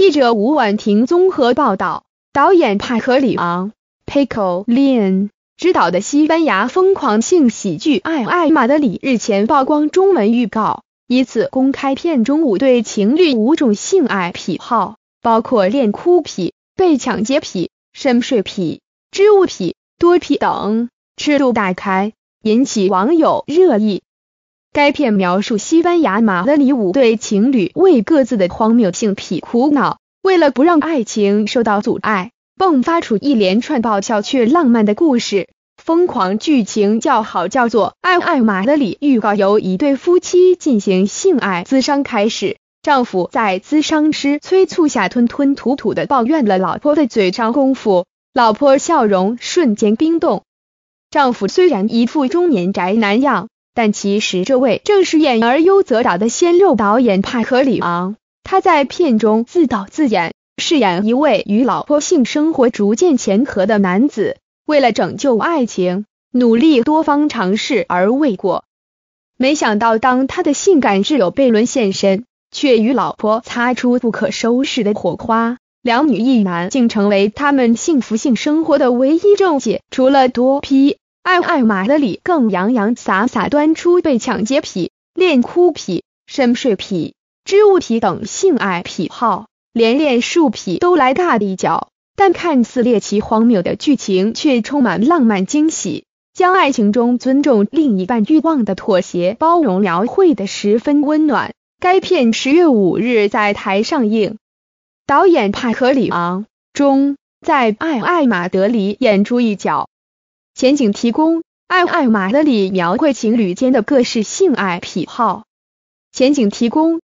记者吴婉婷综合报道，导演帕克里昂 （Paco Leon） 执导的西班牙疯狂性喜剧《爱爱马德里》日前曝光中文预告，以此公开片中五对情侣五种性爱癖好，包括恋哭癖、被抢劫癖、深睡癖、织物癖、多癖等，尺度大开，引起网友热议。该片描述西班牙马德里五对情侣为各自的荒谬性癖苦恼，为了不让爱情受到阻碍，迸发出一连串爆笑却浪漫的故事。疯狂剧情叫好，叫做《爱爱马德里》。预告由一对夫妻进行性爱滋伤开始，丈夫在滋伤师催促下吞吞吐吐的抱怨了老婆的嘴上功夫，老婆笑容瞬间冰冻。丈夫虽然一副中年宅男样。但其实这位正是演而优则导的鲜肉导演帕克里昂，他在片中自导自演，饰演一位与老婆性生活逐渐前和的男子，为了拯救爱情，努力多方尝试而未果。没想到，当他的性感挚友贝伦现身，却与老婆擦出不可收拾的火花，两女一男竟成为他们幸福性生活的唯一症结，除了多 P。爱爱马德里更洋洋洒洒，端出被抢劫癖、恋哭癖、深睡癖、织物癖等性爱癖好，连恋树癖都来大一脚。但看似猎奇荒谬的剧情，却充满浪漫惊喜，将爱情中尊重另一半欲望的妥协、包容描绘的十分温暖。该片十月五日在台上映，导演帕克里昂中在爱爱马德里演出一角。前景提供，艾艾马德里描绘情侣间的各式性爱癖好。前景提供。